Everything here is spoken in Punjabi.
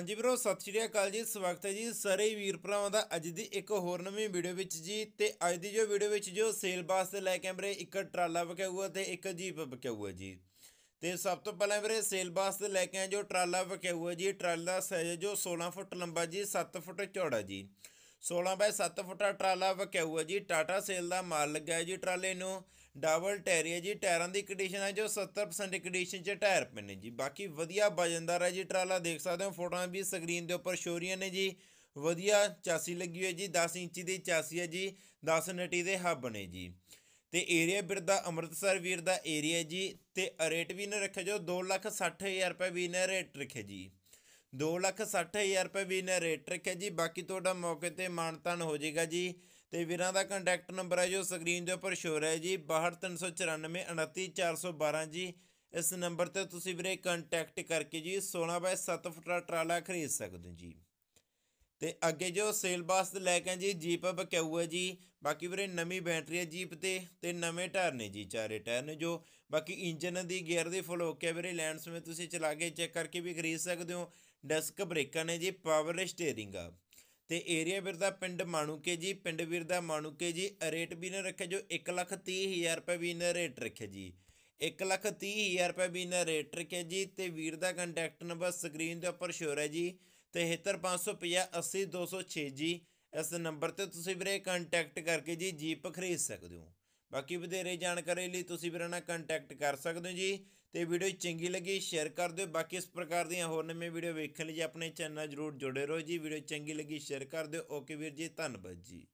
ਹਾਂਜੀ ਵੀਰੋ ਸਤਿ ਸ਼੍ਰੀ ਅਕਾਲ ਜੀ ਸਵਾਗਤ ਹੈ ਜੀ ਸਾਰੇ ਵੀਰ ਭਰਾਵਾਂ ਦਾ ਅੱਜ ਦੀ ਇੱਕ ਹੋਰ ਨਵੀਂ ਵੀਡੀਓ ਵਿੱਚ ਜੀ ਤੇ ਅੱਜ ਦੀ ਜੋ ਵੀਡੀਓ ਵਿੱਚ ਜੋ ਸੇਲ ਬਾਸ ਤੇ ਲੈ ਕੇ ਵੀਰੇ ਇੱਕ ਟਰਾਲਾ ਵਿਕਾਊਗਾ ਤੇ ਇੱਕ ਜੀਪ ਵਿਕਾਊਗਾ ਜੀ ਤੇ ਸਭ ਤੋਂ ਪਹਿਲਾਂ ਵੀਰੇ ਸੇਲ ਬਾਸ ਤੇ ਲੈ ਕੇ ਆ ਜੋ ਟਰਾਲਾ ਵਿਕਾਊਗਾ ਜੀ ਟਰਾਲਾ ਦਾ ਸਾਈਜ਼ ਜੋ 16 ਫੁੱਟ ਲੰਬਾ ਜੀ 7 ਫੁੱਟ ਚੌੜਾ ਜੀ 16 ਬਾਈ 7 ਫੁੱਟ ਟਰਾਲਾ ਵਿਕਾਊਗਾ ਜੀ ਟਾਟਾ ਸੇਲ ਦਾ ਮਾਲ ਲੱਗਾ ਜੀ ਟਰਾਲੇ ਨੂੰ ਡਬਲ ਟਾਇਰ ਹੈ ਜੀ ਟਾਇਰਾਂ ਦੀ ਕੰਡੀਸ਼ਨ ਹੈ ਜੋ 70% ਕੰਡੀਸ਼ਨ 'ਚ ਟਾਇਰ ਪਏ ਨੇ ਜੀ ਬਾਕੀ ਵਧੀਆ ਵਜਨਦਾਰ ਹੈ ਜੀ ਟਰਾਲਾ ਦੇਖ ਸਕਦੇ ਹੋ ਫੋਟੋਆਂ ਵੀ ਸਕਰੀਨ ਦੇ ਉੱਪਰ ਸ਼ੋਰੀਆਂ ਨੇ ਜੀ ਵਧੀਆ ਚਾਸੀ ਲੱਗੀ ਹੋਈ ਹੈ ਜੀ 10 ਇੰਚੀ ਦੀ ਚਾਸੀ ਹੈ ਜੀ 10 ਨਟੀ ਦੇ ਹੱਬ ਨੇ ਜੀ ਤੇ ਏਰੀਆ ਵੀਰ ਦਾ ਅੰਮ੍ਰਿਤਸਰ ਵੀਰ ਦਾ ਏਰੀਆ ਜੀ ਤੇ ਰੇਟ ਵੀ ਨੇ ਰੱਖਿਆ ਜੋ 260000 ਰੁਪਏ ਵੀ ਨੇ ਰੇਟ ਰੱਖਿਆ ਜੀ 260000 ਰੁਪਏ ਵੀ ਨੇ ਰੇਟ ਰੱਖਿਆ ਜੀ ਬਾਕੀ ਤੁਹਾਡਾ ਮੌਕੇ ਤੇ ਮਾਨਤਾਨ ਹੋ ਜਾਏਗਾ ਜੀ ਤੇ ਵੀਰਾਂ ਦਾ ਕੰਟੈਕਟ ਨੰਬਰ ਹੈ ਜੋ ਸਕਰੀਨ ਦੇ ਉੱਪਰ ਸ਼ੋਅ ਰਿਹਾ ਜੀ 6239499412 ਜੀ ਇਸ ਨੰਬਰ ਤੇ ਤੁਸੀਂ ਵੀਰੇ ਕੰਟੈਕਟ ਕਰਕੇ ਜੀ 16 ਬਾਏ 7 ਫੁੱਟ ਦਾ ਟਰਾਲਾ ਖਰੀਦ ਸਕਦੇ ਹੋ ਜੀ ਤੇ ਅੱਗੇ ਜੋ ਸੇਲ ਬਾਸ ਲੈ ਕੇ ਜੀ ਜੀਪ ਬਕਿਊ ਹੈ ਜੀ ਬਾਕੀ ਵੀਰੇ ਨਵੀਂ ਬੈਟਰੀ ਹੈ ਜੀਪ ਤੇ ਤੇ ਨਵੇਂ ਟਾਇਰ ਨੇ ਜੀ ਚਾਰੇ ਟਾਇਰ ਨੇ ਜੋ ਬਾਕੀ ਇੰਜਨ ਦੀ ਗੇਅਰ ਦੀ ਫੁੱਲ ਹੋ ਕੇ ਵੀਰੇ ਲੈਂਡਸ ਵਿੱਚ ਤੁਸੀਂ ਚਲਾ ਕੇ ਚੈੱਕ ਕਰਕੇ ਵੀ ਖਰੀਦ ਸਕਦੇ ਹੋ ਡਿਸਕ ਬ੍ਰੇਕਾਂ ਨੇ ਜੀ ਪਾਵਰ ਸਟੀering ਆ ਤੇ ਏਰੀਆ ਵੀਰ ਦਾ ਪਿੰਡ ਮਾਣੂਕੇ ਜੀ ਪਿੰਡ ਵੀਰ ਦਾ ਮਾਣੂਕੇ ਜੀ ਰੇਟ ਵੀ ਨੇ ਰੱਖਿਆ ਜੋ 130000 ਰੁਪਏ ਵੀ ਨੇ ਰੇਟ ਰੱਖਿਆ ਜੀ 130000 ਰੁਪਏ ਵੀ ਨੇ ਰੇਟ ਰੱਖਿਆ ਜੀ ਤੇ ਵੀਰ ਦਾ ਕੰਟੈਕਟ ਨੰਬਰ ਸਕਰੀਨ ਦੇ ਉੱਪਰ ਸ਼ੋਰ ਹੈ ਜੀ 7355080206 ਜੀ ਇਸ ਨੰਬਰ ਤੇ ਤੁਸੀਂ ਵੀਰੇ ਕੰਟੈਕਟ ਕਰਕੇ ਜੀ ਜੀਪ ਖਰੀਦ ਸਕਦੇ ਹੋ ਬਾਕੀ ਵਧੇਰੇ ਜਾਣਕਾਰੀ ਲਈ ਤੁਸੀਂ ਵੀਰਾਂ ਨਾਲ ਕੰਟੈਕਟ ਕਰ ਸਕਦੇ ਹੋ ਜੀ ਤੇ ਵੀਡੀਓ ਚੰਗੀ ਲੱਗੀ ਸ਼ੇਅਰ ਕਰ ਦਿਓ ਬਾਕੀ ਇਸ ਪ੍ਰਕਾਰ ਦੀਆਂ ਹੋਰ ਨਵੇਂ ਵੀਡੀਓ ਵੇਖਣ ਲਈ ਆਪਣੇ ਚੈਨਲ ਜਰੂਰ ਜੁੜੇ ਰਹੋ ਜੀ ਵੀਡੀਓ ਚੰਗੀ ਲੱਗੀ ਸ਼ੇਅਰ ਕਰ ਦਿਓ ਓਕੇ ਵੀਰ ਜੀ ਧੰਨਵਾਦ ਜੀ